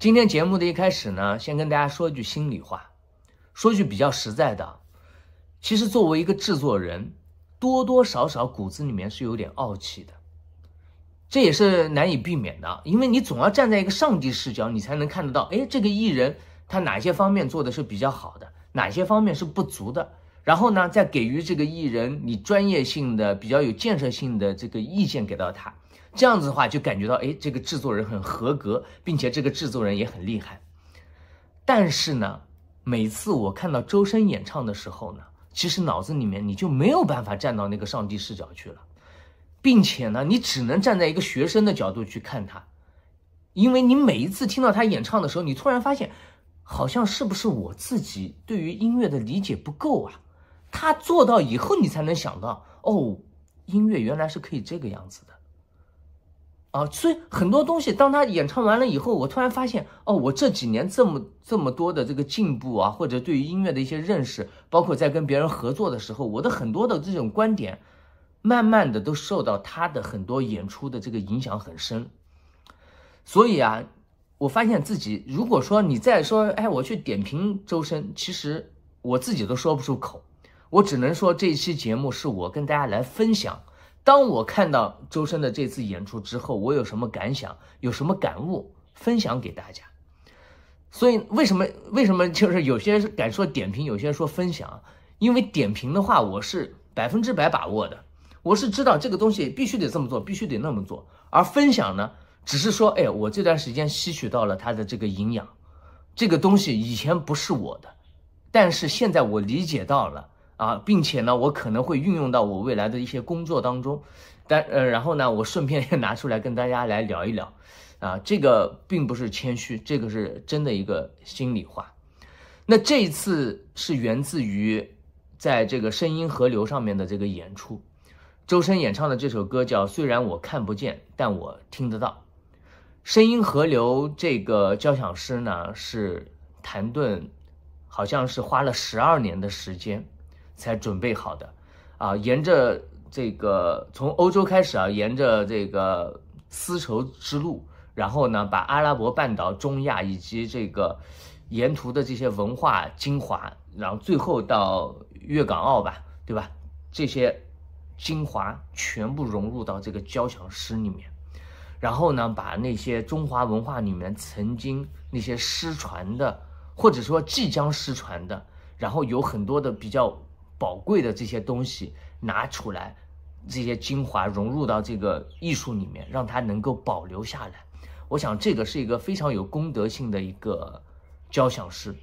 今天节目的一开始呢，先跟大家说句心里话，说句比较实在的，其实作为一个制作人，多多少少骨子里面是有点傲气的，这也是难以避免的，因为你总要站在一个上帝视角，你才能看得到，哎，这个艺人他哪些方面做的是比较好的，哪些方面是不足的，然后呢，再给予这个艺人你专业性的、比较有建设性的这个意见给到他。这样子的话，就感觉到哎，这个制作人很合格，并且这个制作人也很厉害。但是呢，每次我看到周深演唱的时候呢，其实脑子里面你就没有办法站到那个上帝视角去了，并且呢，你只能站在一个学生的角度去看他，因为你每一次听到他演唱的时候，你突然发现好像是不是我自己对于音乐的理解不够啊？他做到以后，你才能想到哦，音乐原来是可以这个样子的。啊，所以很多东西，当他演唱完了以后，我突然发现，哦，我这几年这么这么多的这个进步啊，或者对于音乐的一些认识，包括在跟别人合作的时候，我的很多的这种观点，慢慢的都受到他的很多演出的这个影响很深。所以啊，我发现自己，如果说你再说，哎，我去点评周深，其实我自己都说不出口，我只能说这一期节目是我跟大家来分享。当我看到周深的这次演出之后，我有什么感想，有什么感悟分享给大家？所以为什么为什么就是有些人敢说点评，有些人说分享？因为点评的话，我是百分之百把握的，我是知道这个东西必须得这么做，必须得那么做。而分享呢，只是说，哎，我这段时间吸取到了他的这个营养，这个东西以前不是我的，但是现在我理解到了。啊，并且呢，我可能会运用到我未来的一些工作当中，但呃，然后呢，我顺便也 拿出来跟大家来聊一聊，啊，这个并不是谦虚，这个是真的一个心里话。那这一次是源自于在这个声音河流上面的这个演出，周深演唱的这首歌叫《虽然我看不见，但我听得到》。声音河流这个交响师呢是谭盾，好像是花了十二年的时间。才准备好的，啊，沿着这个从欧洲开始啊，沿着这个丝绸之路，然后呢，把阿拉伯半岛、中亚以及这个沿途的这些文化精华，然后最后到粤港澳吧，对吧？这些精华全部融入到这个交响诗里面，然后呢，把那些中华文化里面曾经那些失传的，或者说即将失传的，然后有很多的比较。宝贵的这些东西拿出来，这些精华融入到这个艺术里面，让它能够保留下来。我想，这个是一个非常有功德性的一个交响诗，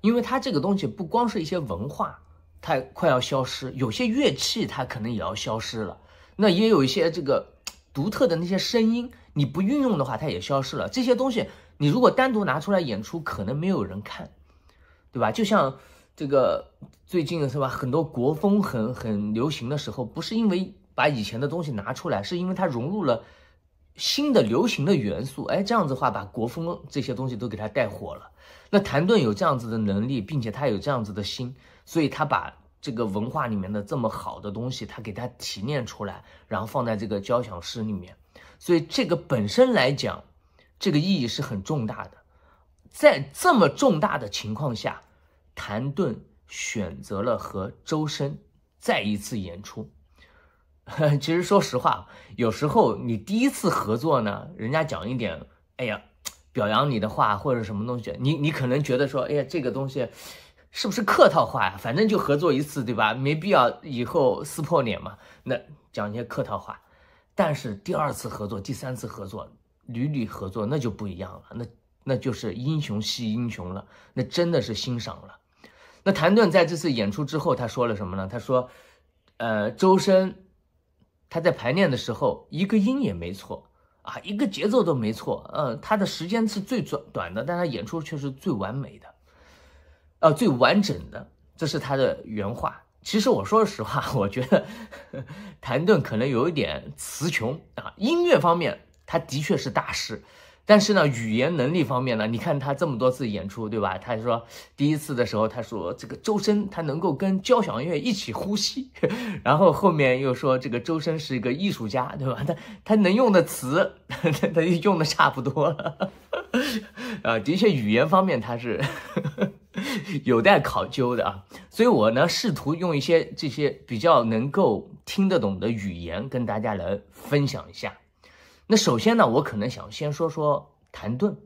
因为它这个东西不光是一些文化，它快要消失；有些乐器它可能也要消失了。那也有一些这个独特的那些声音，你不运用的话，它也消失了。这些东西你如果单独拿出来演出，可能没有人看。对吧？就像这个最近是吧？很多国风很很流行的时候，不是因为把以前的东西拿出来，是因为它融入了新的流行的元素。哎，这样子话把国风这些东西都给它带火了。那谭盾有这样子的能力，并且他有这样子的心，所以他把这个文化里面的这么好的东西，他给它提炼出来，然后放在这个交响诗里面。所以这个本身来讲，这个意义是很重大的。在这么重大的情况下，谭盾选择了和周深再一次演出。其实说实话，有时候你第一次合作呢，人家讲一点，哎呀，表扬你的话或者什么东西，你你可能觉得说，哎呀，这个东西是不是客套话呀？反正就合作一次，对吧？没必要以后撕破脸嘛。那讲一些客套话。但是第二次合作、第三次合作、屡屡合作，那就不一样了。那那就是英雄惜英雄了，那真的是欣赏了。那谭盾在这次演出之后，他说了什么呢？他说：“呃，周深，他在排练的时候一个音也没错啊，一个节奏都没错。嗯，他的时间是最短短的，但他演出却是最完美的，呃，最完整的。这是他的原话。其实我说实话，我觉得谭盾可能有一点词穷啊。音乐方面，他的确是大师。”但是呢，语言能力方面呢，你看他这么多次演出，对吧？他说第一次的时候，他说这个周深他能够跟交响乐一起呼吸，然后后面又说这个周深是一个艺术家，对吧？他他能用的词，他他用的差不多了。啊，的确，语言方面他是 有待考究的啊。所以我呢，试图用一些这些比较能够听得懂的语言，跟大家来分享一下。那首先呢，我可能想先说说谭盾。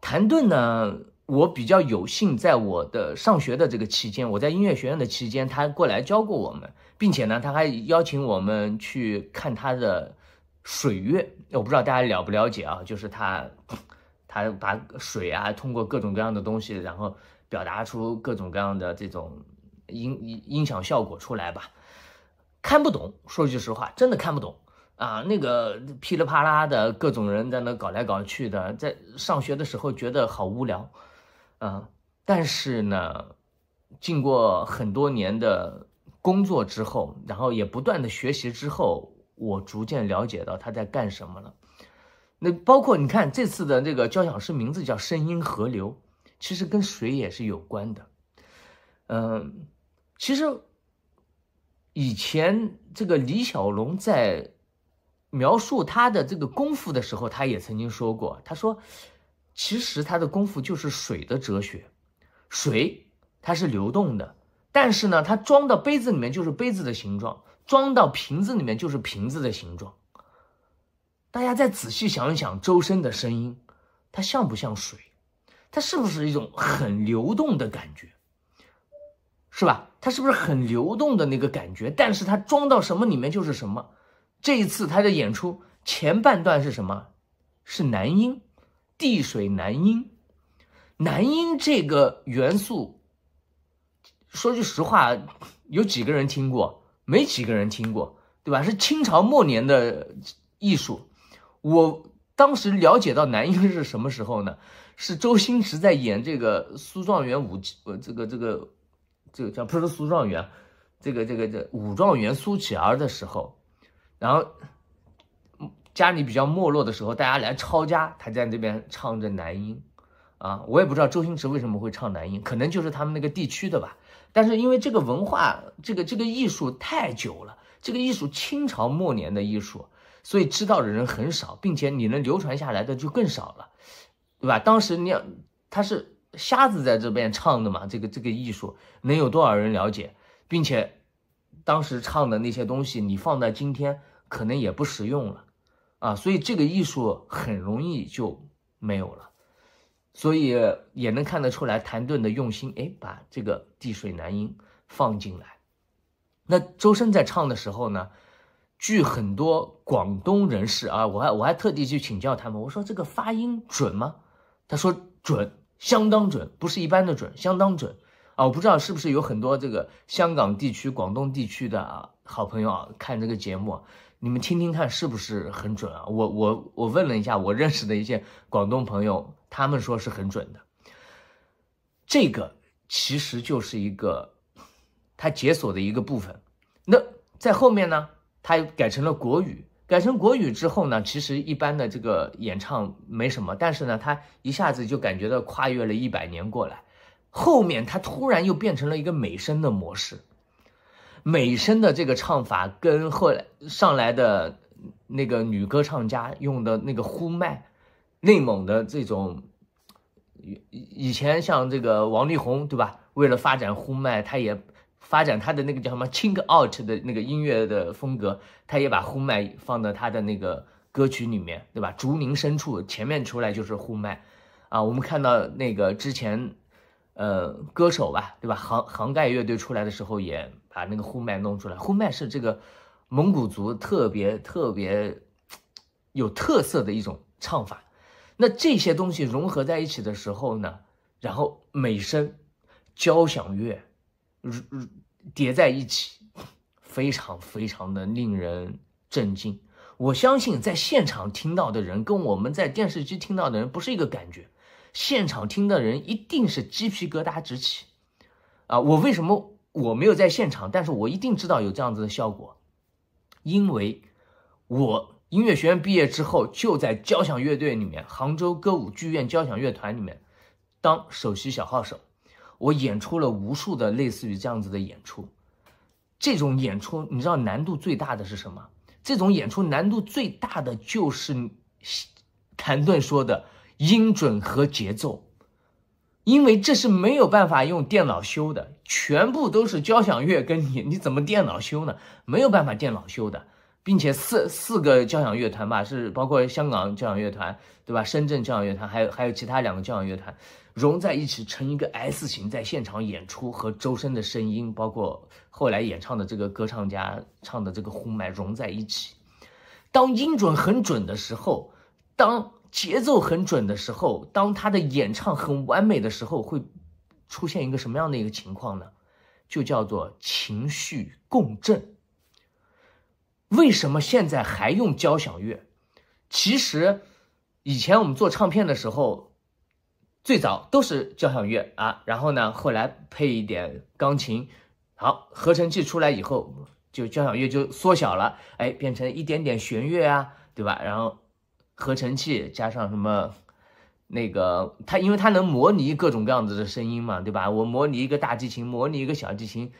谭盾呢，我比较有幸在我的上学的这个期间，我在音乐学院的期间，他过来教过我们，并且呢，他还邀请我们去看他的水月》。我不知道大家了不了解啊，就是他，他把水啊通过各种各样的东西，然后表达出各种各样的这种音音响效果出来吧。看不懂，说句实话，真的看不懂。啊，那个噼里啪啦的各种人在那搞来搞去的，在上学的时候觉得好无聊，啊，但是呢，经过很多年的工作之后，然后也不断的学习之后，我逐渐了解到他在干什么了。那包括你看这次的这个交响诗名字叫《声音河流》，其实跟水也是有关的。嗯，其实以前这个李小龙在。描述他的这个功夫的时候，他也曾经说过，他说，其实他的功夫就是水的哲学，水它是流动的，但是呢，它装到杯子里面就是杯子的形状，装到瓶子里面就是瓶子的形状。大家再仔细想一想，周身的声音，它像不像水？它是不是一种很流动的感觉？是吧？它是不是很流动的那个感觉？但是它装到什么里面就是什么。这一次他的演出前半段是什么？是男音，地水男音，男音这个元素，说句实话，有几个人听过？没几个人听过，对吧？是清朝末年的艺术。我当时了解到男音是什么时候呢？是周星驰在演这个苏状元武，呃，这个这个这个叫不是苏状元，这个这个这武状元苏乞儿的时候。然后家里比较没落的时候，大家来抄家，他在这边唱着男音，啊，我也不知道周星驰为什么会唱男音，可能就是他们那个地区的吧。但是因为这个文化，这个这个艺术太久了，这个艺术清朝末年的艺术，所以知道的人很少，并且你能流传下来的就更少了，对吧？当时你要，他是瞎子在这边唱的嘛，这个这个艺术能有多少人了解，并且当时唱的那些东西，你放在今天。可能也不实用了，啊，所以这个艺术很容易就没有了，所以也能看得出来谭盾的用心，哎，把这个地水男音放进来。那周深在唱的时候呢，据很多广东人士啊，我还我还特地去请教他们，我说这个发音准吗？他说准，相当准，不是一般的准，相当准啊！我不知道是不是有很多这个香港地区、广东地区的啊好朋友啊看这个节目啊。你们听听看，是不是很准啊？我我我问了一下我认识的一些广东朋友，他们说是很准的。这个其实就是一个它解锁的一个部分。那在后面呢，它改成了国语，改成国语之后呢，其实一般的这个演唱没什么，但是呢，它一下子就感觉到跨越了一百年过来。后面它突然又变成了一个美声的模式。美声的这个唱法，跟后来上来的那个女歌唱家用的那个呼麦，内蒙的这种以以前像这个王力宏对吧？为了发展呼麦，他也发展他的那个叫什么 c h i n out” 的那个音乐的风格，他也把呼麦放到他的那个歌曲里面，对吧？竹林深处前面出来就是呼麦啊！我们看到那个之前呃歌手吧，对吧？杭杭盖乐队出来的时候也。把那个呼麦弄出来，呼麦是这个蒙古族特别特别有特色的一种唱法。那这些东西融合在一起的时候呢，然后美声、交响乐叠在一起，非常非常的令人震惊。我相信在现场听到的人跟我们在电视机听到的人不是一个感觉，现场听的人一定是鸡皮疙瘩直起。啊，我为什么？我没有在现场，但是我一定知道有这样子的效果，因为我音乐学院毕业之后就在交响乐队里面，杭州歌舞剧院交响乐团里面当首席小号手，我演出了无数的类似于这样子的演出。这种演出你知道难度最大的是什么？这种演出难度最大的就是 谭盾说的音准和节奏。因为这是没有办法用电脑修的，全部都是交响乐跟你你怎么电脑修呢？没有办法电脑修的，并且四四个交响乐团吧，是包括香港交响乐团，对吧？深圳交响乐团，还有还有其他两个交响乐团融在一起成一个 S 型在现场演出，和周深的声音，包括后来演唱的这个歌唱家唱的这个呼麦融在一起，当音准很准的时候，当。节奏很准的时候，当他的演唱很完美的时候，会出现一个什么样的一个情况呢？就叫做情绪共振。为什么现在还用交响乐？其实以前我们做唱片的时候，最早都是交响乐啊，然后呢，后来配一点钢琴。好，合成器出来以后，就交响乐就缩小了，哎，变成一点点弦乐啊，对吧？然后。合成器加上什么，那个它因为它能模拟各种各样子的声音嘛，对吧？我模拟一个大提琴，模拟一个小提琴，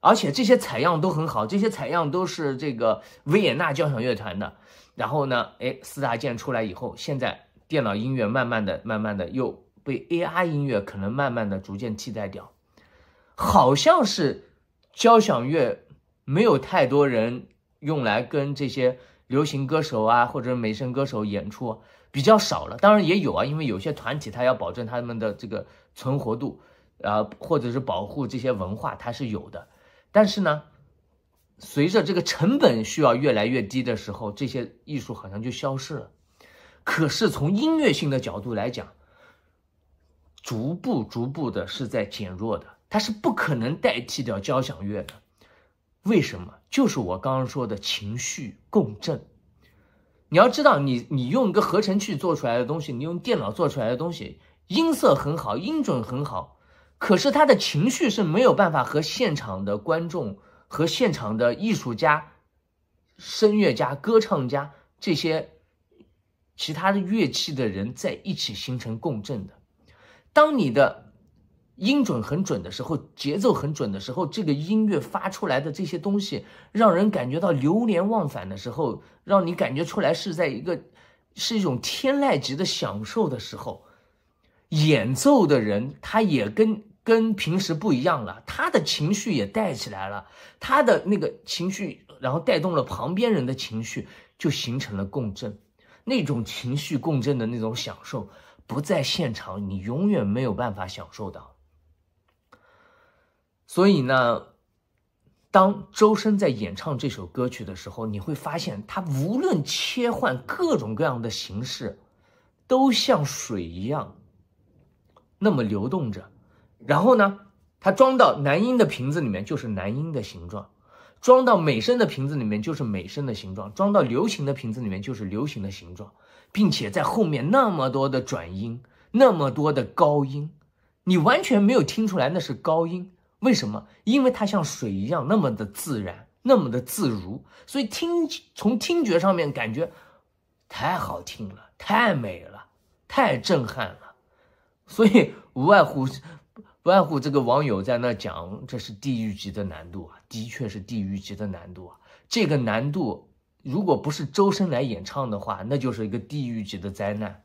而且这些采样都很好，这些采样都是这个维也纳交响乐团的。然后呢，哎，四大件出来以后，现在电脑音乐慢慢的、慢慢的又被 AR 音乐可能慢慢的逐渐替代掉，好像是交响乐没有太多人用来跟这些。流行歌手啊，或者美声歌手演出比较少了，当然也有啊，因为有些团体他要保证他们的这个存活度，呃，或者是保护这些文化，它是有的。但是呢，随着这个成本需要越来越低的时候，这些艺术好像就消失了。可是从音乐性的角度来讲，逐步逐步的是在减弱的，它是不可能代替掉交响乐的。为什么？就是我刚刚说的情绪共振。你要知道，你你用一个合成器做出来的东西，你用电脑做出来的东西，音色很好，音准很好，可是他的情绪是没有办法和现场的观众、和现场的艺术家、声乐家、歌唱家这些其他的乐器的人在一起形成共振的。当你的音准很准的时候，节奏很准的时候，这个音乐发出来的这些东西，让人感觉到流连忘返的时候，让你感觉出来是在一个，是一种天籁级的享受的时候，演奏的人他也跟跟平时不一样了，他的情绪也带起来了，他的那个情绪，然后带动了旁边人的情绪，就形成了共振，那种情绪共振的那种享受，不在现场你永远没有办法享受到。所以呢，当周深在演唱这首歌曲的时候，你会发现他无论切换各种各样的形式，都像水一样，那么流动着。然后呢，他装到男音的瓶子里面就是男音的形状，装到美声的瓶子里面就是美声的形状，装到流行的瓶子里面就是流行的形状，并且在后面那么多的转音，那么多的高音，你完全没有听出来那是高音。为什么？因为它像水一样那么的自然，那么的自如，所以听从听觉上面感觉太好听了，太美了，太震撼了。所以无外乎，不外乎这个网友在那讲，这是地狱级的难度啊，的确是地狱级的难度啊。这个难度，如果不是周深来演唱的话，那就是一个地狱级的灾难。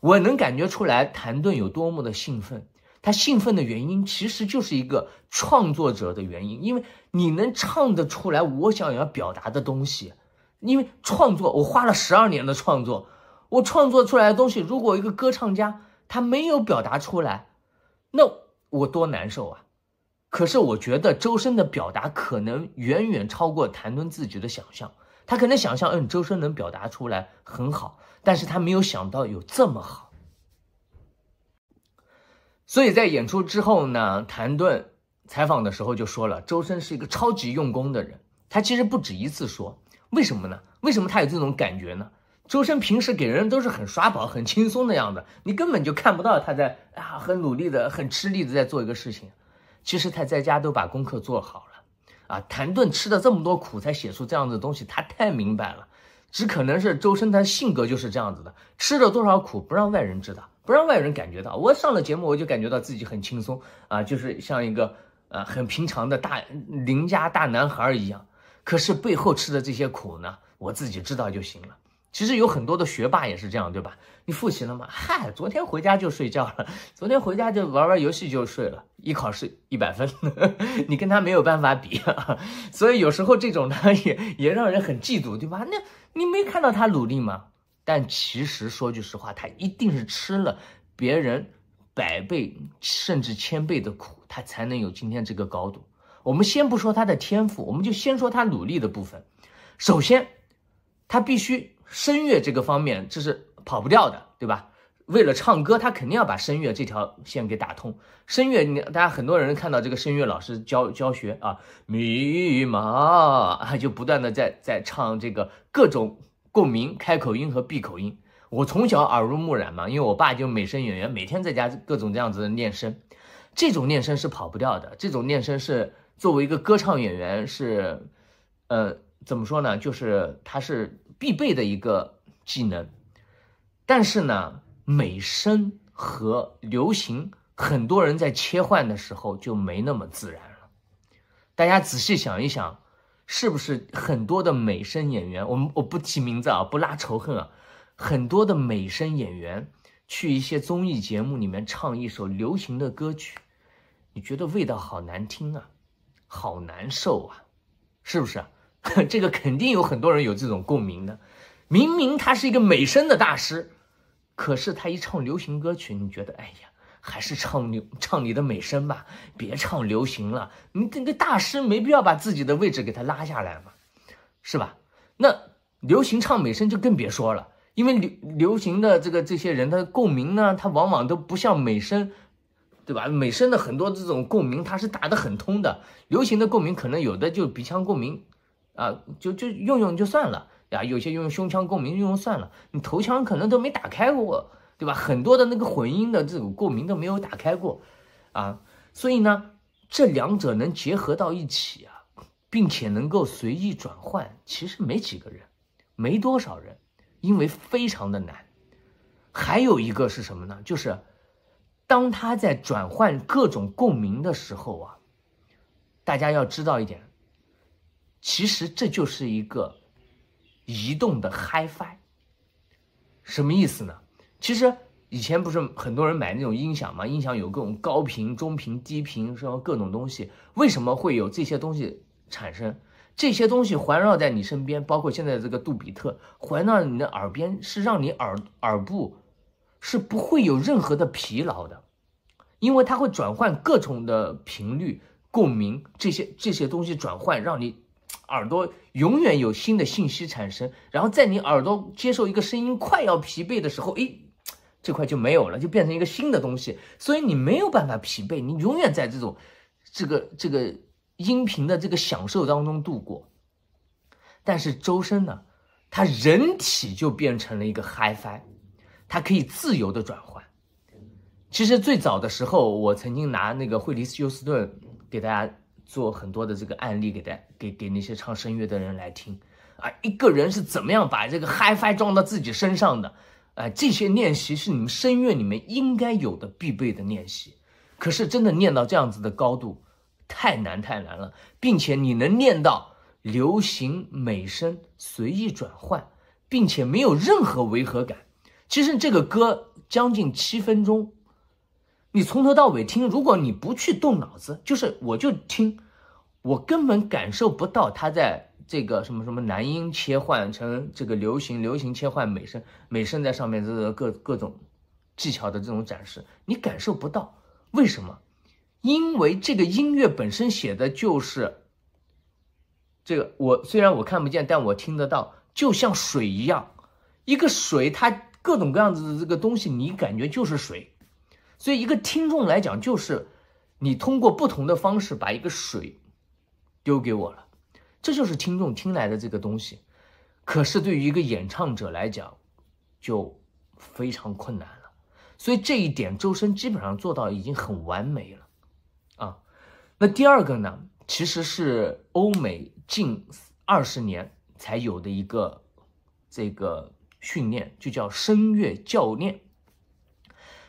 我能感觉出来谭盾有多么的兴奋。他兴奋的原因其实就是一个创作者的原因，因为你能唱得出来我想要表达的东西，因为创作我花了十二年的创作，我创作出来的东西，如果一个歌唱家他没有表达出来，那我多难受啊！可是我觉得周深的表达可能远远超过谭盾自己的想象，他可能想象嗯周深能表达出来很好，但是他没有想到有这么好。所以在演出之后呢，谭盾采访的时候就说了，周深是一个超级用功的人。他其实不止一次说，为什么呢？为什么他有这种感觉呢？周深平时给人都是很刷宝、很轻松的样子，你根本就看不到他在啊很努力的、很吃力的在做一个事情。其实他在家都把功课做好了，啊，谭盾吃了这么多苦才写出这样的东西，他太明白了。只可能是周深他性格就是这样子的，吃了多少苦不让外人知道。不让外人感觉到，我上了节目，我就感觉到自己很轻松啊，就是像一个呃很平常的大邻家大男孩一样。可是背后吃的这些苦呢，我自己知道就行了。其实有很多的学霸也是这样，对吧？你复习了吗？嗨，昨天回家就睡觉了，昨天回家就玩玩游戏就睡了，一考试一百分，你跟他没有办法比。所以有时候这种呢，也也让人很嫉妒，对吧？那你没看到他努力吗？但其实说句实话，他一定是吃了别人百倍甚至千倍的苦，他才能有今天这个高度。我们先不说他的天赋，我们就先说他努力的部分。首先，他必须声乐这个方面这是跑不掉的，对吧？为了唱歌，他肯定要把声乐这条线给打通。声乐，大家很多人看到这个声乐老师教教学啊，迷茫啊，就不断的在在唱这个各种。共鸣、开口音和闭口音，我从小耳濡目染嘛，因为我爸就美声演员，每天在家各种这样子的练声。这种练声是跑不掉的，这种练声是作为一个歌唱演员是，呃，怎么说呢？就是它是必备的一个技能。但是呢，美声和流行，很多人在切换的时候就没那么自然了。大家仔细想一想。是不是很多的美声演员？我们我不提名字啊，不拉仇恨啊。很多的美声演员去一些综艺节目里面唱一首流行的歌曲，你觉得味道好难听啊，好难受啊，是不是？这个肯定有很多人有这种共鸣的。明明他是一个美声的大师，可是他一唱流行歌曲，你觉得哎呀。还是唱流 唱你的美声吧，别唱流行了。你这个大师没必要把自己的位置给他拉下来嘛，是吧？那流行唱美声就更别说了，因为流流行的这个这些人，他共鸣呢，他往往都不像美声，对吧？美声的很多这种共鸣，他是打得很通的。流行的共鸣可能有的就鼻腔共鸣啊，就就用用就算了呀。有些用胸腔共鸣用用算了，你头腔可能都没打开过。对吧？很多的那个混音的这种共鸣都没有打开过，啊，所以呢，这两者能结合到一起啊，并且能够随意转换，其实没几个人，没多少人，因为非常的难。还有一个是什么呢？就是当他在转换各种共鸣的时候啊，大家要知道一点，其实这就是一个移动的 HiFi，什么意思呢？其实以前不是很多人买那种音响嘛？音响有各种高频、中频、低频，么各种东西。为什么会有这些东西产生？这些东西环绕在你身边，包括现在这个杜比特环绕你的耳边，是让你耳耳部是不会有任何的疲劳的，因为它会转换各种的频率、共鸣这些这些东西转换，让你耳朵永远有新的信息产生。然后在你耳朵接受一个声音快要疲惫的时候，诶。这块就没有了，就变成一个新的东西，所以你没有办法疲惫，你永远在这种这个这个音频的这个享受当中度过。但是周深呢，他人体就变成了一个 HiFi，它可以自由的转换。其实最早的时候，我曾经拿那个惠利斯休斯顿给大家做很多的这个案例，给大给给那些唱声乐的人来听啊，一个人是怎么样把这个 HiFi 装到自己身上的。哎，这些练习是你们声乐里面应该有的必备的练习。可是真的练到这样子的高度，太难太难了，并且你能练到流行美声随意转换，并且没有任何违和感。其实这个歌将近七分钟，你从头到尾听，如果你不去动脑子，就是我就听，我根本感受不到他在。这个什么什么男音切换成这个流行流行切换美声美声在上面这个各各种技巧的这种展示，你感受不到为什么？因为这个音乐本身写的就是这个，我虽然我看不见，但我听得到，就像水一样，一个水它各种各样子的这个东西，你感觉就是水，所以一个听众来讲，就是你通过不同的方式把一个水丢给我了。这就是听众听来的这个东西，可是对于一个演唱者来讲，就非常困难了。所以这一点，周深基本上做到已经很完美了啊。那第二个呢，其实是欧美近二十年才有的一个这个训练，就叫声乐教练。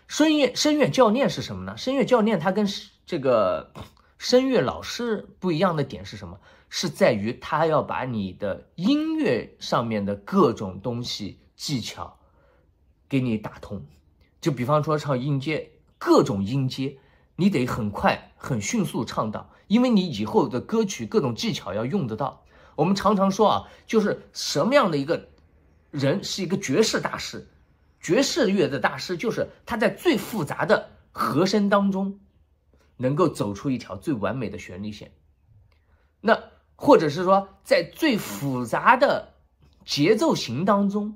声乐声乐教练是什么呢？声乐教练他跟这个声乐老师不一样的点是什么？是在于他要把你的音乐上面的各种东西技巧给你打通，就比方说唱音阶，各种音阶，你得很快很迅速唱到，因为你以后的歌曲各种技巧要用得到。我们常常说啊，就是什么样的一个人是一个爵士大师，爵士乐的大师，就是他在最复杂的和声当中，能够走出一条最完美的旋律线，那。或者是说，在最复杂的节奏型当中，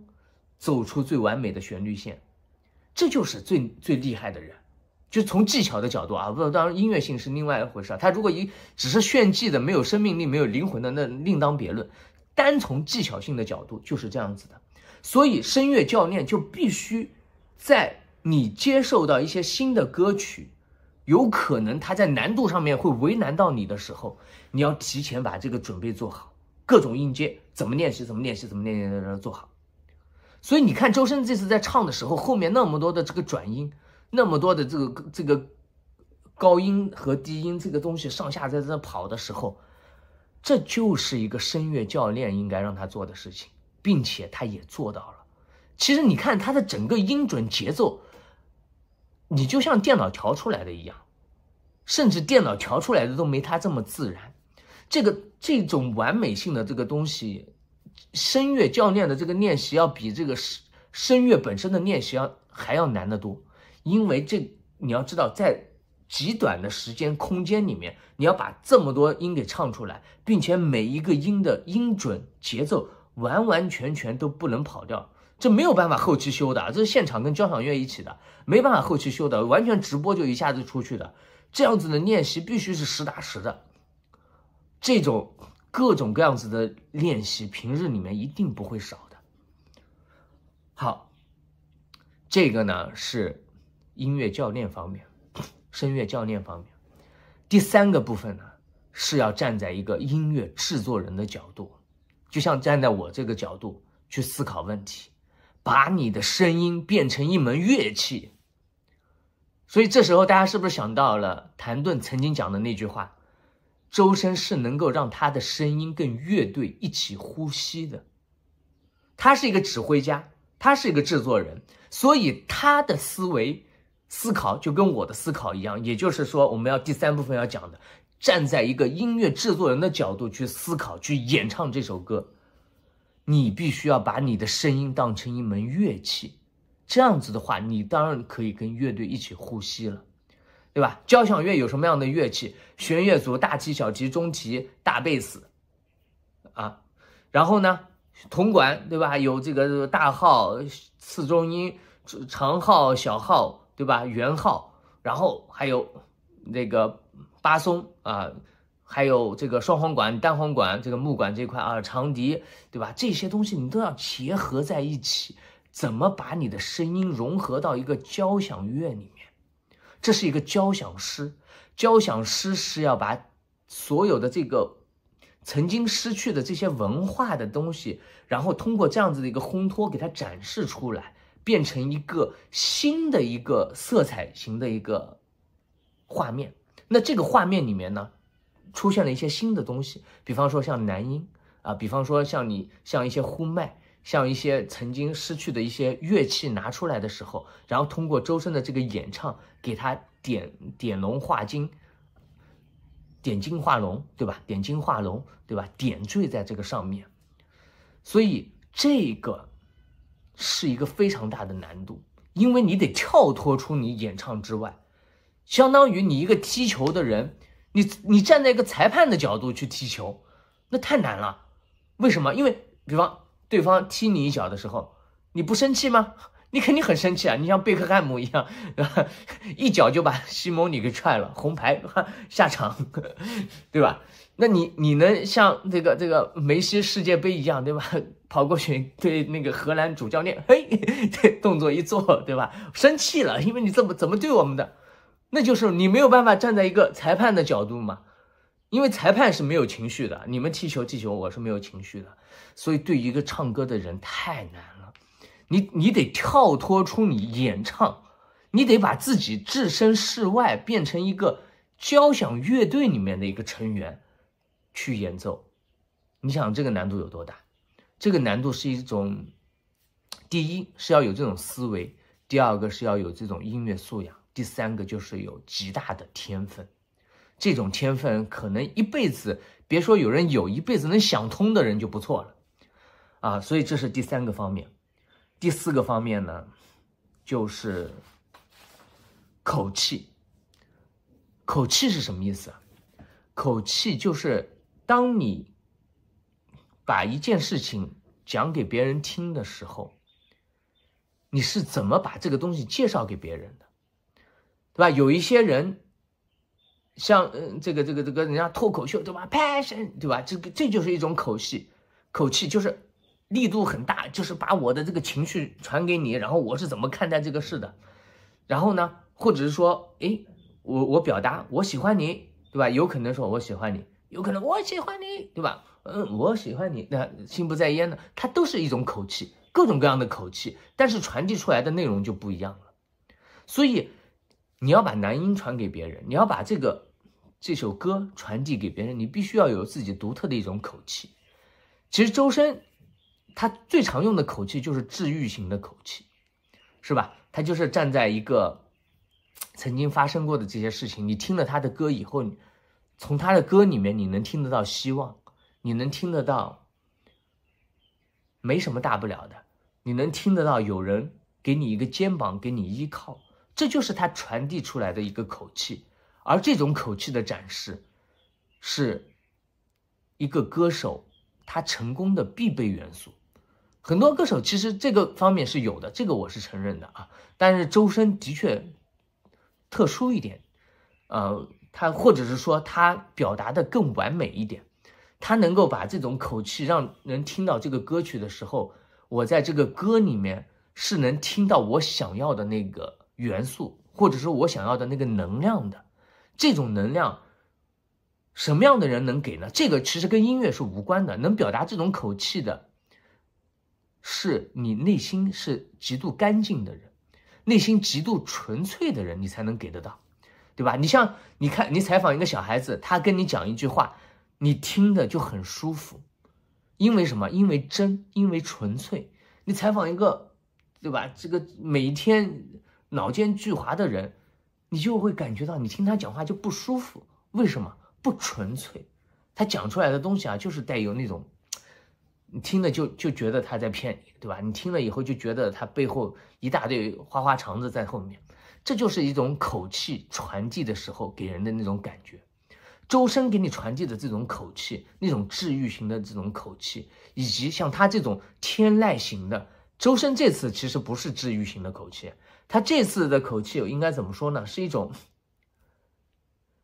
走出最完美的旋律线，这就是最最厉害的人。就从技巧的角度啊，当然音乐性是另外一回事啊。他如果一只是炫技的，没有生命力、没有灵魂的，那另当别论。单从技巧性的角度就是这样子的。所以声乐教练就必须在你接受到一些新的歌曲。有可能他在难度上面会为难到你的时候，你要提前把这个准备做好，各种应接，怎么练习怎么练习怎么练习的做好。所以你看周深这次在唱的时候，后面那么多的这个转音，那么多的这个这个高音和低音这个东西上下在这跑的时候，这就是一个声乐教练应该让他做的事情，并且他也做到了。其实你看他的整个音准节奏。你就像电脑调出来的一样，甚至电脑调出来的都没它这么自然。这个这种完美性的这个东西，声乐教练的这个练习要比这个声声乐本身的练习要还要难得多，因为这你要知道，在极短的时间空间里面，你要把这么多音给唱出来，并且每一个音的音准、节奏完完全全都不能跑调。这没有办法后期修的，这是现场跟交响乐一起的，没办法后期修的，完全直播就一下子出去的。这样子的练习必须是实打实的，这种各种各样子的练习，平日里面一定不会少的。好，这个呢是音乐教练方面，声乐教练方面。第三个部分呢是要站在一个音乐制作人的角度，就像站在我这个角度去思考问题。把你的声音变成一门乐器，所以这时候大家是不是想到了谭盾曾经讲的那句话？周深是能够让他的声音跟乐队一起呼吸的，他是一个指挥家，他是一个制作人，所以他的思维思考就跟我的思考一样，也就是说，我们要第三部分要讲的，站在一个音乐制作人的角度去思考，去演唱这首歌。你必须要把你的声音当成一门乐器，这样子的话，你当然可以跟乐队一起呼吸了，对吧？交响乐有什么样的乐器？弦乐组，大提、小提、中提、大贝斯，啊，然后呢，铜管对吧？有这个大号、次中音、长号、小号对吧？圆号，然后还有那个巴松啊。还有这个双簧管、单簧管、这个木管这块啊，长笛，对吧？这些东西你都要结合在一起，怎么把你的声音融合到一个交响乐里面？这是一个交响诗，交响诗是要把所有的这个曾经失去的这些文化的东西，然后通过这样子的一个烘托，给它展示出来，变成一个新的一个色彩型的一个画面。那这个画面里面呢？出现了一些新的东西，比方说像男音啊，比方说像你像一些呼麦，像一些曾经失去的一些乐器拿出来的时候，然后通过周深的这个演唱，给他点点龙化金，点睛化龙，对吧？点睛化龙，对吧？点缀在这个上面，所以这个是一个非常大的难度，因为你得跳脱出你演唱之外，相当于你一个踢球的人。你你站在一个裁判的角度去踢球，那太难了。为什么？因为比方对方踢你一脚的时候，你不生气吗？你肯定很生气啊！你像贝克汉姆一样，一脚就把西蒙尼给踹了，红牌 下场，对吧？那你你能像这个这个梅西世界杯一样，对吧？跑过去对那个荷兰主教练，嘿，动作一做，对吧？生气了，因为你怎么怎么对我们的。那就是你没有办法站在一个裁判的角度嘛，因为裁判是没有情绪的。你们踢球踢球，我是没有情绪的。所以，对于一个唱歌的人太难了。你你得跳脱出你演唱，你得把自己置身事外，变成一个交响乐队里面的一个成员去演奏。你想这个难度有多大？这个难度是一种：第一是要有这种思维，第二个是要有这种音乐素养。第三个就是有极大的天分，这种天分可能一辈子别说有人有，一辈子能想通的人就不错了，啊，所以这是第三个方面。第四个方面呢，就是口气。口气是什么意思？口气就是当你把一件事情讲给别人听的时候，你是怎么把这个东西介绍给别人的？对吧？有一些人，像嗯，这个这个这个，人家脱口秀对吧？Passion，对吧？这个这就是一种口气，口气就是力度很大，就是把我的这个情绪传给你，然后我是怎么看待这个事的，然后呢，或者是说，哎，我我表达我喜欢你，对吧？有可能说我喜欢你，有可能我喜欢你，对吧？嗯，我喜欢你，那心不在焉的，它都是一种口气，各种各样的口气，但是传递出来的内容就不一样了，所以。你要把男音传给别人，你要把这个这首歌传递给别人，你必须要有自己独特的一种口气。其实周深，他最常用的口气就是治愈型的口气，是吧？他就是站在一个曾经发生过的这些事情，你听了他的歌以后，从他的歌里面你能听得到希望，你能听得到没什么大不了的，你能听得到有人给你一个肩膀给你依靠。这就是他传递出来的一个口气，而这种口气的展示，是一个歌手他成功的必备元素。很多歌手其实这个方面是有的，这个我是承认的啊。但是周深的确特殊一点，呃，他或者是说他表达的更完美一点，他能够把这种口气让人听到这个歌曲的时候，我在这个歌里面是能听到我想要的那个。元素，或者是我想要的那个能量的，这种能量，什么样的人能给呢？这个其实跟音乐是无关的。能表达这种口气的，是你内心是极度干净的人，内心极度纯粹的人，你才能给得到，对吧？你像，你看，你采访一个小孩子，他跟你讲一句话，你听的就很舒服，因为什么？因为真，因为纯粹。你采访一个，对吧？这个每一天。脑间巨滑的人，你就会感觉到你听他讲话就不舒服。为什么？不纯粹。他讲出来的东西啊，就是带有那种，你听了就就觉得他在骗你，对吧？你听了以后就觉得他背后一大堆花花肠子在后面。这就是一种口气传递的时候给人的那种感觉。周深给你传递的这种口气，那种治愈型的这种口气，以及像他这种天籁型的，周深这次其实不是治愈型的口气。他这次的口气应该怎么说呢？是一种，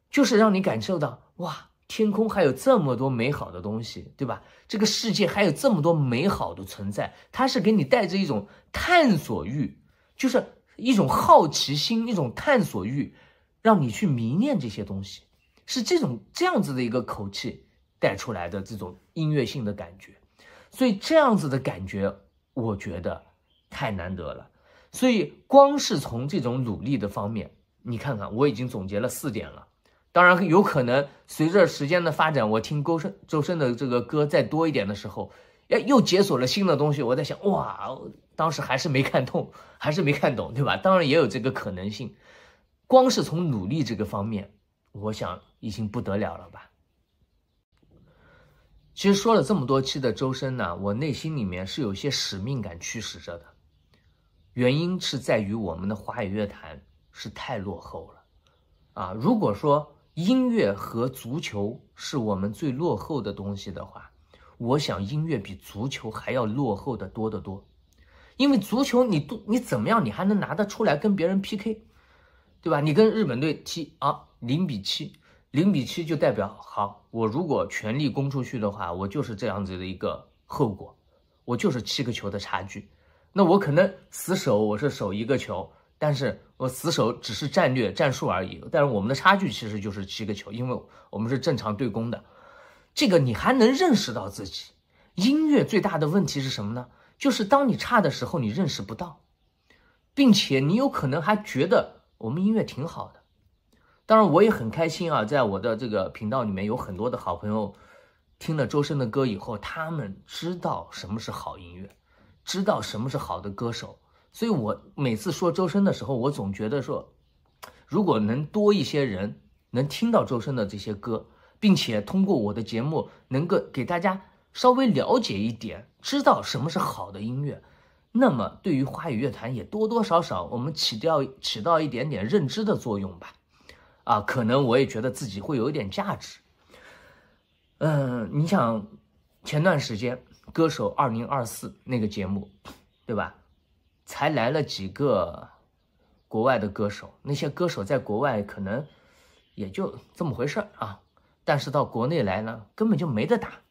就是让你感受到哇，天空还有这么多美好的东西，对吧？这个世界还有这么多美好的存在，他是给你带着一种探索欲，就是一种好奇心，一种探索欲，让你去迷恋这些东西，是这种这样子的一个口气带出来的这种音乐性的感觉，所以这样子的感觉，我觉得太难得了。所以，光是从这种努力的方面，你看看，我已经总结了四点了。当然，有可能随着时间的发展，我听周深周深的这个歌再多一点的时候，哎，又解锁了新的东西。我在想，哇，当时还是没看通，还是没看懂，对吧？当然也有这个可能性。光是从努力这个方面，我想已经不得了了吧？其实说了这么多期的周深呢，我内心里面是有些使命感驱使着的。原因是在于我们的华语乐坛是太落后了啊！如果说音乐和足球是我们最落后的东西的话，我想音乐比足球还要落后的多得多。因为足球，你都你怎么样，你还能拿得出来跟别人 PK，对吧？你跟日本队踢啊，零比七，零比七就代表好，我如果全力攻出去的话，我就是这样子的一个后果，我就是七个球的差距。那我可能死守，我是守一个球，但是我死守只是战略战术而已。但是我们的差距其实就是七个球，因为我们是正常对攻的。这个你还能认识到自己。音乐最大的问题是什么呢？就是当你差的时候，你认识不到，并且你有可能还觉得我们音乐挺好的。当然我也很开心啊，在我的这个频道里面有很多的好朋友听了周深的歌以后，他们知道什么是好音乐。知道什么是好的歌手，所以我每次说周深的时候，我总觉得说，如果能多一些人能听到周深的这些歌，并且通过我的节目能够给大家稍微了解一点，知道什么是好的音乐，那么对于华语乐坛也多多少少我们起掉起到一点点认知的作用吧。啊，可能我也觉得自己会有一点价值。嗯，你想前段时间。歌手二零二四那个节目，对吧？才来了几个国外的歌手，那些歌手在国外可能也就这么回事啊。但是到国内来呢，根本就没得打，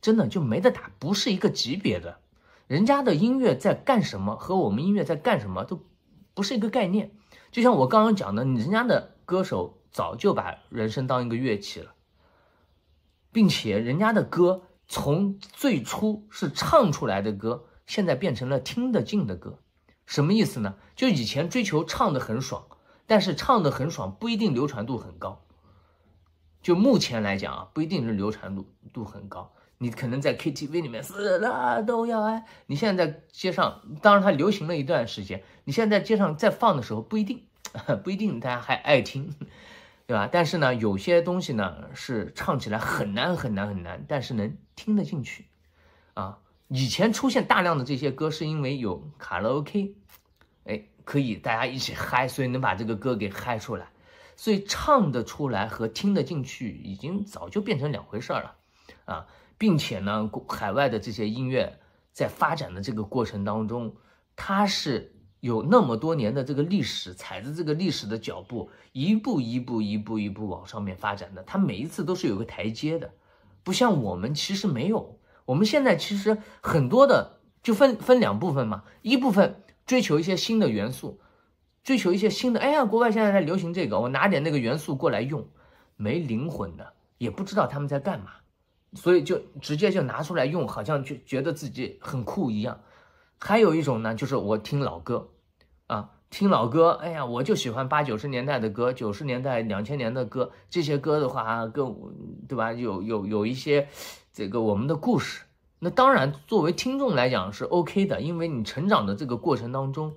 真的就没得打，不是一个级别的。人家的音乐在干什么，和我们音乐在干什么，都不是一个概念。就像我刚刚讲的，人家的歌手早就把人生当一个乐器了，并且人家的歌。从最初是唱出来的歌，现在变成了听得进的歌，什么意思呢？就以前追求唱得很爽，但是唱得很爽不一定流传度很高。就目前来讲啊，不一定是流传度度很高，你可能在 KTV 里面死了都要爱，你现在在街上，当然它流行了一段时间，你现在在街上再放的时候不一定，不一定大家还爱听。对吧？但是呢，有些东西呢是唱起来很难很难很难，但是能听得进去，啊，以前出现大量的这些歌，是因为有卡拉 OK，哎，可以大家一起嗨，所以能把这个歌给嗨出来，所以唱得出来和听得进去已经早就变成两回事儿了，啊，并且呢，海外的这些音乐在发展的这个过程当中，它是。有那么多年的这个历史，踩着这个历史的脚步，一步一步一步一步往上面发展的，它每一次都是有个台阶的，不像我们其实没有。我们现在其实很多的就分分两部分嘛，一部分追求一些新的元素，追求一些新的。哎呀，国外现在在流行这个，我拿点那个元素过来用，没灵魂的，也不知道他们在干嘛，所以就直接就拿出来用，好像就觉得自己很酷一样。还有一种呢，就是我听老歌，啊，听老歌，哎呀，我就喜欢八九十年代的歌，九十年代、两千年的歌，这些歌的话，跟对吧，有有有一些这个我们的故事。那当然，作为听众来讲是 OK 的，因为你成长的这个过程当中，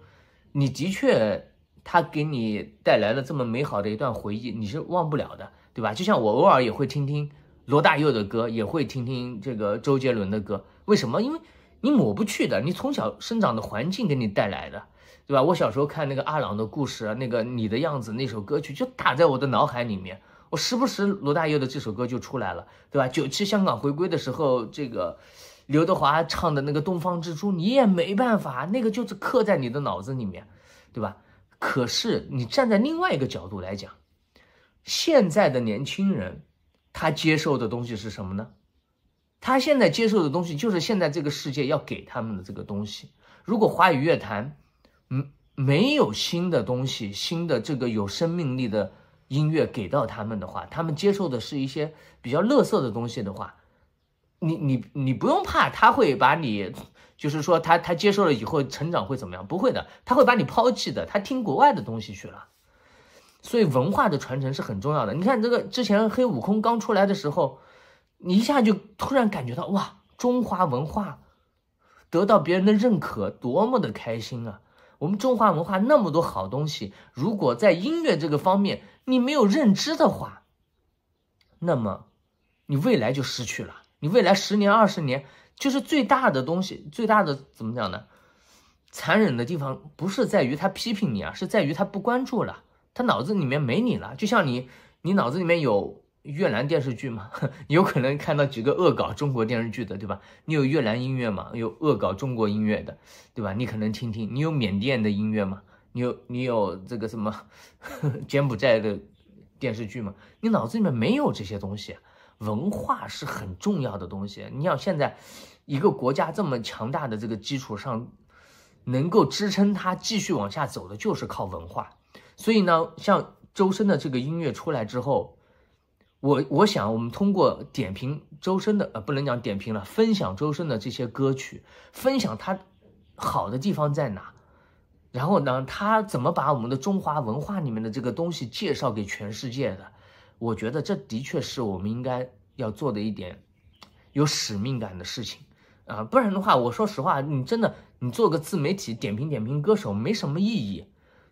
你的确他给你带来了这么美好的一段回忆，你是忘不了的，对吧？就像我偶尔也会听听罗大佑的歌，也会听听这个周杰伦的歌，为什么？因为。你抹不去的，你从小生长的环境给你带来的，对吧？我小时候看那个《阿郎的故事》，那个《你的样子》那首歌曲就打在我的脑海里面，我时不时罗大佑的这首歌就出来了，对吧？九七香港回归的时候，这个刘德华唱的那个《东方之珠》，你也没办法，那个就是刻在你的脑子里面，对吧？可是你站在另外一个角度来讲，现在的年轻人，他接受的东西是什么呢？他现在接受的东西，就是现在这个世界要给他们的这个东西。如果华语乐坛，嗯，没有新的东西、新的这个有生命力的音乐给到他们的话，他们接受的是一些比较垃圾的东西的话，你你你不用怕，他会把你，就是说他他接受了以后成长会怎么样？不会的，他会把你抛弃的。他听国外的东西去了。所以文化的传承是很重要的。你看这个之前黑悟空刚出来的时候。你一下就突然感觉到哇，中华文化得到别人的认可，多么的开心啊！我们中华文化那么多好东西，如果在音乐这个方面你没有认知的话，那么你未来就失去了。你未来十年二十年，就是最大的东西，最大的怎么讲呢？残忍的地方不是在于他批评你啊，是在于他不关注了，他脑子里面没你了。就像你，你脑子里面有。越南电视剧嘛，有可能看到几个恶搞中国电视剧的，对吧？你有越南音乐嘛？有恶搞中国音乐的，对吧？你可能听听。你有缅甸的音乐嘛？你有你有这个什么 柬埔寨的电视剧嘛？你脑子里面没有这些东西，文化是很重要的东西。你像现在一个国家这么强大的这个基础上，能够支撑它继续往下走的就是靠文化。所以呢，像周深的这个音乐出来之后。我我想，我们通过点评周深的，呃，不能讲点评了，分享周深的这些歌曲，分享他好的地方在哪，然后呢，他怎么把我们的中华文化里面的这个东西介绍给全世界的？我觉得这的确是我们应该要做的一点有使命感的事情啊，不然的话，我说实话，你真的你做个自媒体点评点评歌手没什么意义，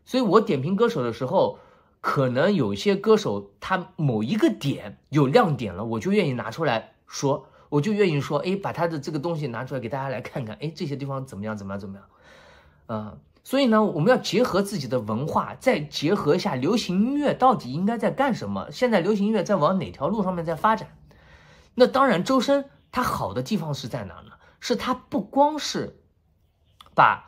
所以我点评歌手的时候。可能有些歌手他某一个点有亮点了，我就愿意拿出来说，我就愿意说，哎，把他的这个东西拿出来给大家来看看，哎，这些地方怎么样，怎么样，怎么样？嗯，所以呢，我们要结合自己的文化，再结合一下流行音乐到底应该在干什么？现在流行音乐在往哪条路上面在发展？那当然，周深他好的地方是在哪呢？是他不光是把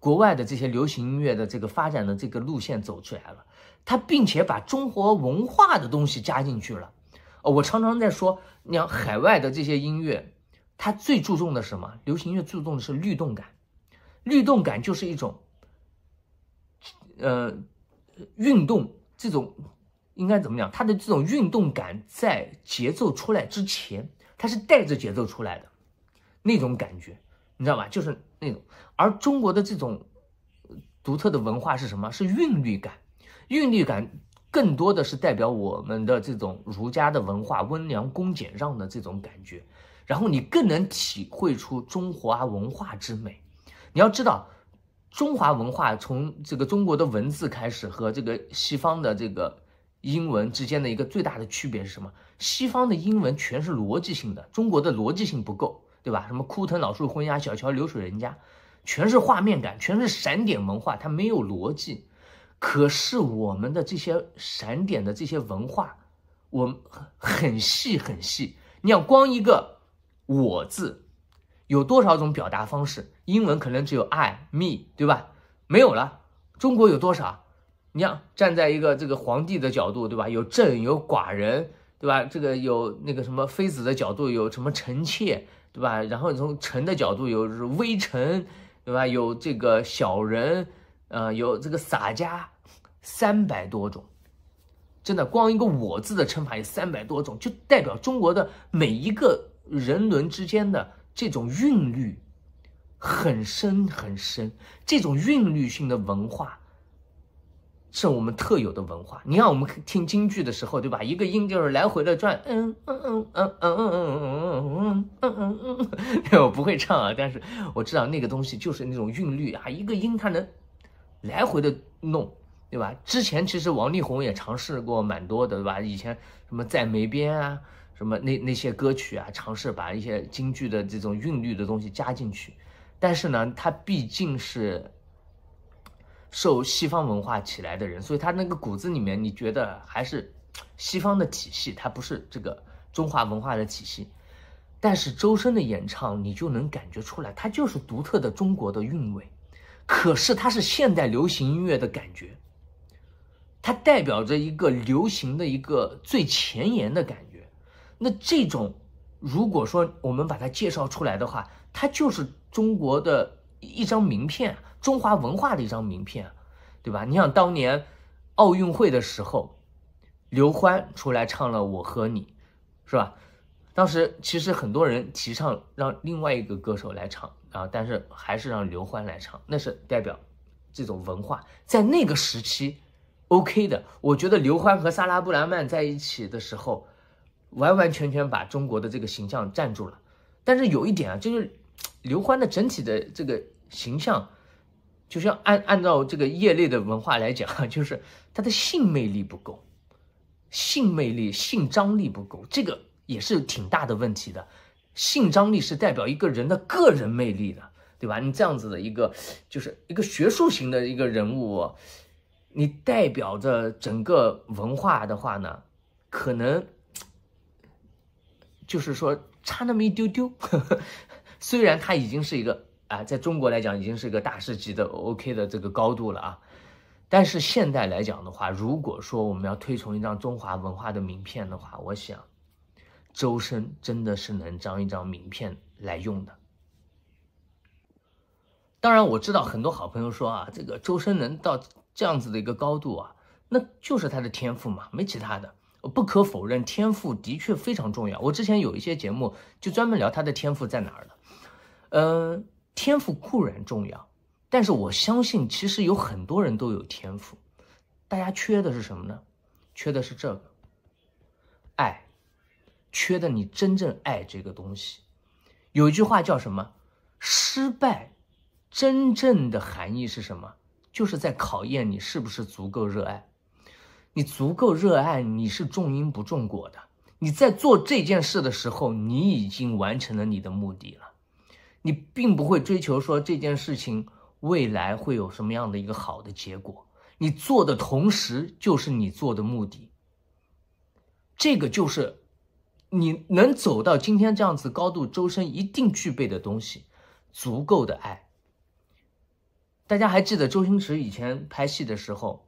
国外的这些流行音乐的这个发展的这个路线走出来了。他并且把中国文化的东西加进去了，我常常在说，你像海外的这些音乐，它最注重的是什么？流行乐注重的是律动感，律动感就是一种，呃，运动这种应该怎么讲？它的这种运动感在节奏出来之前，它是带着节奏出来的那种感觉，你知道吧？就是那种。而中国的这种独特的文化是什么？是韵律感。韵律感更多的是代表我们的这种儒家的文化，温良恭俭让的这种感觉，然后你更能体会出中华文化之美。你要知道，中华文化从这个中国的文字开始，和这个西方的这个英文之间的一个最大的区别是什么？西方的英文全是逻辑性的，中国的逻辑性不够，对吧？什么枯藤老树昏鸦，小桥流水人家，全是画面感，全是闪点文化，它没有逻辑。可是我们的这些闪点的这些文化，我很细很细。你想，光一个“我”字，有多少种表达方式？英文可能只有 I、me，对吧？没有了。中国有多少？你要站在一个这个皇帝的角度，对吧？有朕，有寡人，对吧？这个有那个什么妃子的角度，有什么臣妾，对吧？然后从臣的角度，有微臣，对吧？有这个小人，呃，有这个洒家。三百多种真的光一个我字的称法有三百多种就代表中国的每一个人伦之间的这种韵律很深很深这种韵律性的文化是我们特有的文化你看我们听京剧的时候对吧一个音就是来回的转嗯嗯嗯嗯嗯嗯嗯嗯嗯嗯嗯 我不会唱啊但是我知道那个东西就是那种韵律啊一个音它能来回的弄对吧？之前其实王力宏也尝试过蛮多的，对吧？以前什么在梅边啊，什么那那些歌曲啊，尝试把一些京剧的这种韵律的东西加进去。但是呢，他毕竟是受西方文化起来的人，所以他那个骨子里面，你觉得还是西方的体系，他不是这个中华文化的体系。但是周深的演唱，你就能感觉出来，他就是独特的中国的韵味。可是他是现代流行音乐的感觉。它代表着一个流行的一个最前沿的感觉，那这种如果说我们把它介绍出来的话，它就是中国的一张名片，中华文化的一张名片，对吧？你想当年奥运会的时候，刘欢出来唱了《我和你》，是吧？当时其实很多人提倡让另外一个歌手来唱啊，但是还是让刘欢来唱，那是代表这种文化在那个时期。OK 的，我觉得刘欢和萨拉布莱曼在一起的时候，完完全全把中国的这个形象站住了。但是有一点啊，就是刘欢的整体的这个形象，就像按按照这个业内的文化来讲，就是他的性魅力不够，性魅力、性张力不够，这个也是挺大的问题的。性张力是代表一个人的个人魅力的，对吧？你这样子的一个，就是一个学术型的一个人物。你代表着整个文化的话呢，可能就是说差那么一丢丢。虽然它已经是一个啊，在中国来讲已经是一个大师级的 OK 的这个高度了啊，但是现代来讲的话，如果说我们要推崇一张中华文化的名片的话，我想周深真的是能张一张名片来用的。当然，我知道很多好朋友说啊，这个周深能到。这样子的一个高度啊，那就是他的天赋嘛，没其他的。不可否认，天赋的确非常重要。我之前有一些节目就专门聊他的天赋在哪儿了。嗯，天赋固然重要，但是我相信其实有很多人都有天赋，大家缺的是什么呢？缺的是这个爱，缺的你真正爱这个东西。有一句话叫什么？失败真正的含义是什么？就是在考验你是不是足够热爱，你足够热爱，你是种因不种果的。你在做这件事的时候，你已经完成了你的目的了，你并不会追求说这件事情未来会有什么样的一个好的结果。你做的同时就是你做的目的，这个就是你能走到今天这样子高度，周身一定具备的东西，足够的爱。大家还记得周星驰以前拍戏的时候，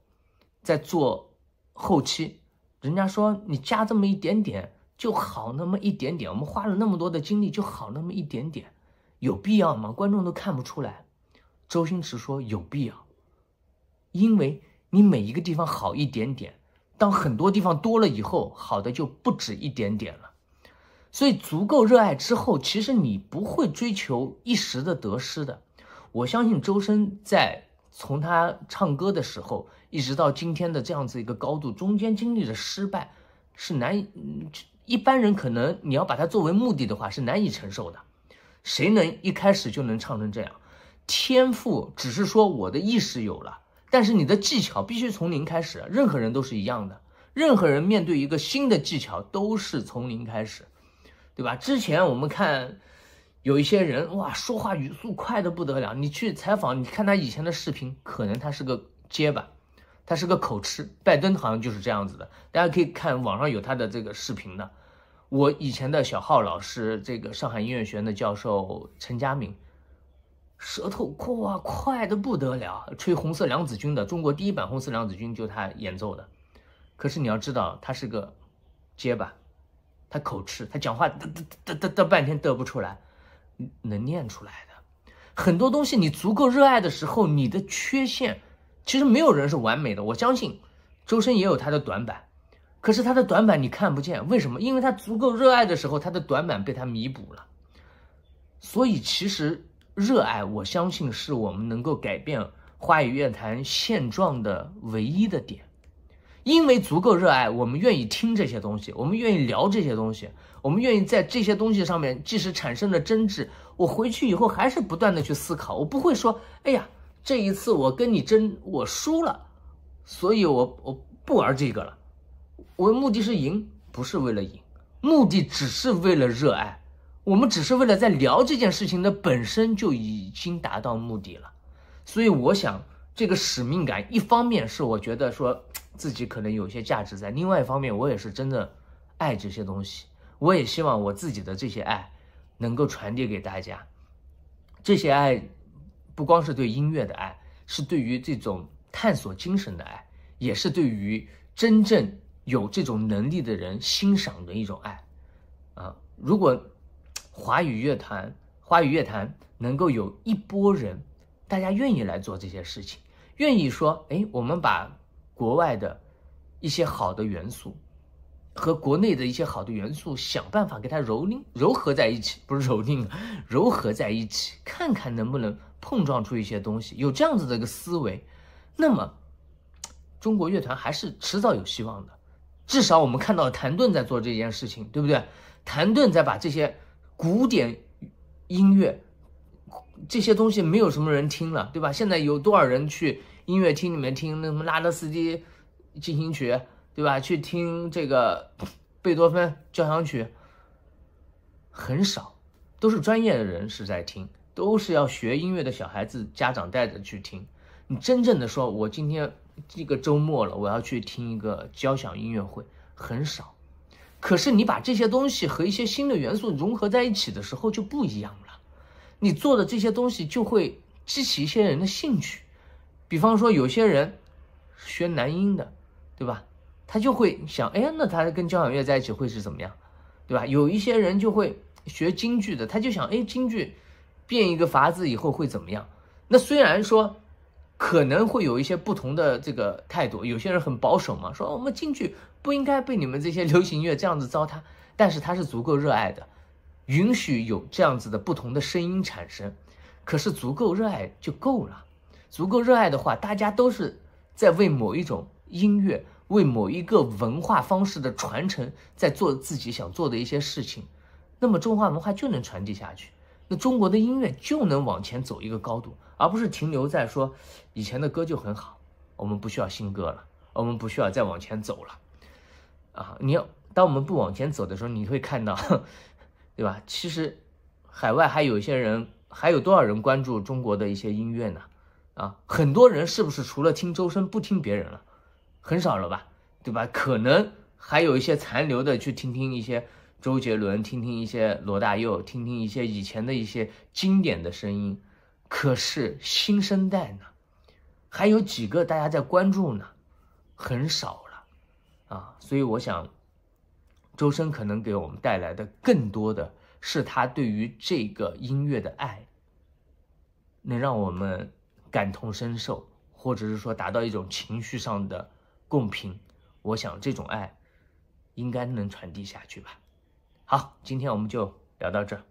在做后期，人家说你加这么一点点就好那么一点点，我们花了那么多的精力就好那么一点点，有必要吗？观众都看不出来。周星驰说有必要，因为你每一个地方好一点点，当很多地方多了以后，好的就不止一点点了。所以足够热爱之后，其实你不会追求一时的得失的。我相信周深在从他唱歌的时候，一直到今天的这样子一个高度，中间经历的失败是难以一般人可能你要把它作为目的的话是难以承受的。谁能一开始就能唱成这样？天赋只是说我的意识有了，但是你的技巧必须从零开始，任何人都是一样的。任何人面对一个新的技巧都是从零开始，对吧？之前我们看。有一些人哇，说话语速快的不得了。你去采访，你看他以前的视频，可能他是个结巴，他是个口吃。拜登好像就是这样子的，大家可以看网上有他的这个视频的。我以前的小号老师，这个上海音乐学院的教授陈佳明，舌头哇快的不得了，吹《红色娘子军》的，中国第一版《红色娘子军》就他演奏的。可是你要知道，他是个结巴，他口吃，他讲话嘚嘚嘚嘚嘚半天嘚不出来。能念出来的很多东西，你足够热爱的时候，你的缺陷其实没有人是完美的。我相信周深也有他的短板，可是他的短板你看不见，为什么？因为他足够热爱的时候，他的短板被他弥补了。所以其实热爱，我相信是我们能够改变华语乐坛现状的唯一的点，因为足够热爱，我们愿意听这些东西，我们愿意聊这些东西。我们愿意在这些东西上面，即使产生了争执，我回去以后还是不断的去思考。我不会说，哎呀，这一次我跟你争，我输了，所以我我不玩这个了。我的目的是赢，不是为了赢，目的只是为了热爱。我们只是为了在聊这件事情的本身就已经达到目的了。所以我想，这个使命感，一方面是我觉得说自己可能有些价值在，另外一方面，我也是真的爱这些东西。我也希望我自己的这些爱，能够传递给大家。这些爱，不光是对音乐的爱，是对于这种探索精神的爱，也是对于真正有这种能力的人欣赏的一种爱。啊，如果华语乐坛，华语乐坛能够有一波人，大家愿意来做这些事情，愿意说，哎，我们把国外的一些好的元素。和国内的一些好的元素，想办法给它揉躏、揉合在一起，不是揉拧，揉合在一起，看看能不能碰撞出一些东西。有这样子的一个思维，那么中国乐团还是迟早有希望的。至少我们看到了谭盾在做这件事情，对不对？谭盾在把这些古典音乐这些东西，没有什么人听了，对吧？现在有多少人去音乐厅里面听那什么拉德斯基进行曲？对吧？去听这个贝多芬交响曲，很少，都是专业的人士在听，都是要学音乐的小孩子家长带着去听。你真正的说，我今天这个周末了，我要去听一个交响音乐会，很少。可是你把这些东西和一些新的元素融合在一起的时候就不一样了，你做的这些东西就会激起一些人的兴趣。比方说，有些人学男音的，对吧？他就会想，哎，那他跟交响乐在一起会是怎么样，对吧？有一些人就会学京剧的，他就想，哎，京剧变一个法子以后会怎么样？那虽然说可能会有一些不同的这个态度，有些人很保守嘛，说我们京剧不应该被你们这些流行乐这样子糟蹋。但是他是足够热爱的，允许有这样子的不同的声音产生。可是足够热爱就够了，足够热爱的话，大家都是在为某一种音乐。为某一个文化方式的传承，在做自己想做的一些事情，那么中华文化就能传递下去，那中国的音乐就能往前走一个高度，而不是停留在说以前的歌就很好，我们不需要新歌了，我们不需要再往前走了。啊，你要当我们不往前走的时候，你会看到，对吧？其实海外还有一些人，还有多少人关注中国的一些音乐呢？啊，很多人是不是除了听周深不听别人了？很少了吧，对吧？可能还有一些残留的，去听听一些周杰伦，听听一些罗大佑，听听一些以前的一些经典的声音。可是新生代呢，还有几个大家在关注呢？很少了啊！所以我想，周深可能给我们带来的更多的是他对于这个音乐的爱，能让我们感同身受，或者是说达到一种情绪上的。共贫，我想这种爱应该能传递下去吧。好，今天我们就聊到这儿。